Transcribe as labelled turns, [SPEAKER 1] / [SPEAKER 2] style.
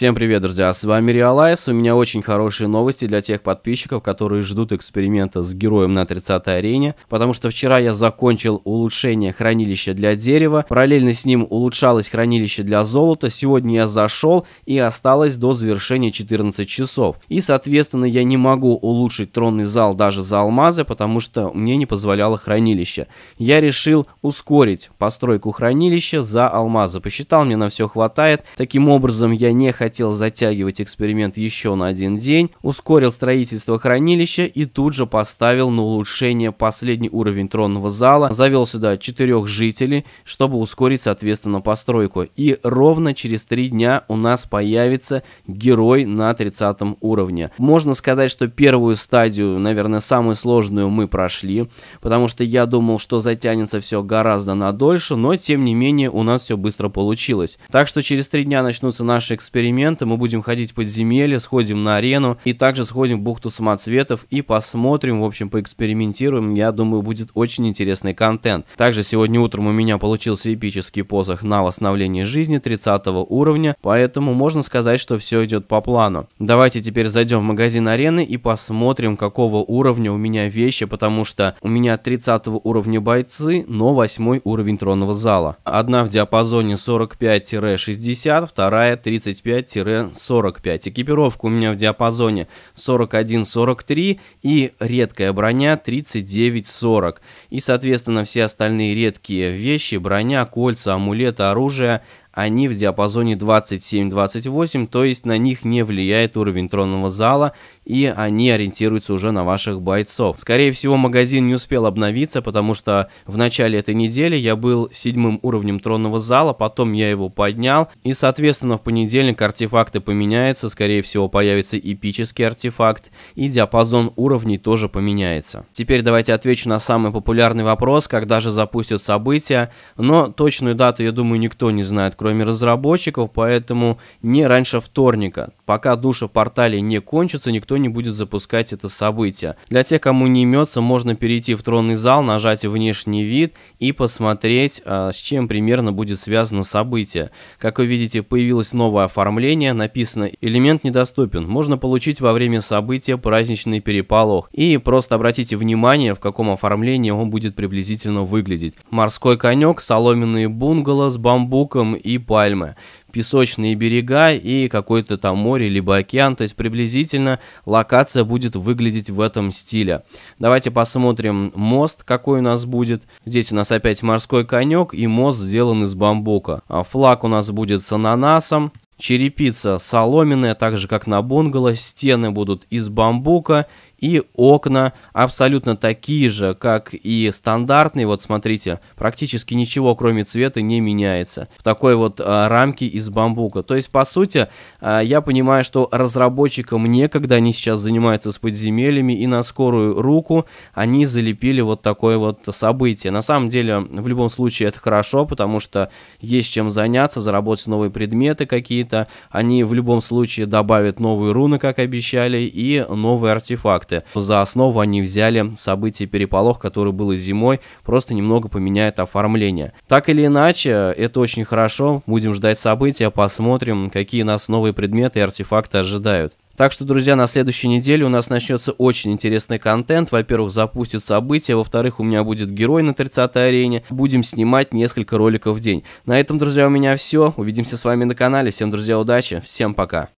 [SPEAKER 1] Всем привет, друзья, с вами Реалайс. У меня очень хорошие новости для тех подписчиков, которые ждут эксперимента с героем на 30-й арене, потому что вчера я закончил улучшение хранилища для дерева, параллельно с ним улучшалось хранилище для золота, сегодня я зашел и осталось до завершения 14 часов. И, соответственно, я не могу улучшить тронный зал даже за алмазы, потому что мне не позволяло хранилище. Я решил ускорить постройку хранилища за алмазы, посчитал, мне на все хватает. Таким образом, я не хотел хотел затягивать эксперимент еще на один день, ускорил строительство хранилища и тут же поставил на улучшение последний уровень тронного зала, завел сюда четырех жителей, чтобы ускорить, соответственно, постройку. И ровно через три дня у нас появится герой на 30 уровне. Можно сказать, что первую стадию, наверное, самую сложную мы прошли, потому что я думал, что затянется все гораздо надольше, но тем не менее у нас все быстро получилось. Так что через три дня начнутся наши эксперименты, эксперимента. Мы будем ходить в подземелье, сходим на арену и также сходим в бухту самоцветов и посмотрим, в общем, поэкспериментируем. Я думаю, будет очень интересный контент. Также сегодня утром у меня получился эпический посох на восстановление жизни 30 уровня, поэтому можно сказать, что все идет по плану. Давайте теперь зайдем в магазин арены и посмотрим, какого уровня у меня вещи, потому что у меня 30 уровня бойцы, но 8 уровень тронного зала. Одна в диапазоне 45-60, вторая 35 35-45. Экипировка у меня в диапазоне 41-43 и редкая броня 39-40. И, соответственно, все остальные редкие вещи, броня, кольца, амулеты, оружие, они в диапазоне 27-28, то есть на них не влияет уровень тронного зала, и они ориентируются уже на ваших бойцов. Скорее всего, магазин не успел обновиться, потому что в начале этой недели я был седьмым уровнем тронного зала, потом я его поднял, и, соответственно, в понедельник артефакты поменяются, скорее всего, появится эпический артефакт, и диапазон уровней тоже поменяется. Теперь давайте отвечу на самый популярный вопрос, когда же запустят события, но точную дату, я думаю, никто не знает, кроме кроме разработчиков, поэтому не раньше вторника. Пока душа в портале не кончится, никто не будет запускать это событие. Для тех, кому не имется, можно перейти в тронный зал, нажать внешний вид и посмотреть, а, с чем примерно будет связано событие. Как вы видите, появилось новое оформление, написано «Элемент недоступен». Можно получить во время события праздничный переполох. И просто обратите внимание, в каком оформлении он будет приблизительно выглядеть. Морской конек, соломенные бунгало с бамбуком и пальмы, песочные берега и какое-то там море либо океан. То есть приблизительно локация будет выглядеть в этом стиле. Давайте посмотрим мост, какой у нас будет. Здесь у нас опять морской конек и мост сделан из бамбука. А флаг у нас будет с ананасом. Черепица соломенная, так же как на бунгало. Стены будут из бамбука и окна абсолютно такие же, как и стандартные. Вот смотрите, практически ничего кроме цвета не меняется. В такой вот а, рамке из бамбука. То есть, по сути, а, я понимаю, что разработчикам некогда, они сейчас занимаются с подземельями, и на скорую руку они залепили вот такое вот событие. На самом деле, в любом случае, это хорошо, потому что есть чем заняться, заработать новые предметы какие-то. Они в любом случае добавят новые руны, как обещали, и новые артефакты факты. За основу они взяли событие переполох, который было зимой, просто немного поменяет оформление. Так или иначе, это очень хорошо. Будем ждать события, посмотрим, какие нас новые предметы и артефакты ожидают. Так что, друзья, на следующей неделе у нас начнется очень интересный контент. Во-первых, запустят события, во-вторых, у меня будет герой на 30-й арене. Будем снимать несколько роликов в день. На этом, друзья, у меня все. Увидимся с вами на канале. Всем, друзья, удачи. Всем пока.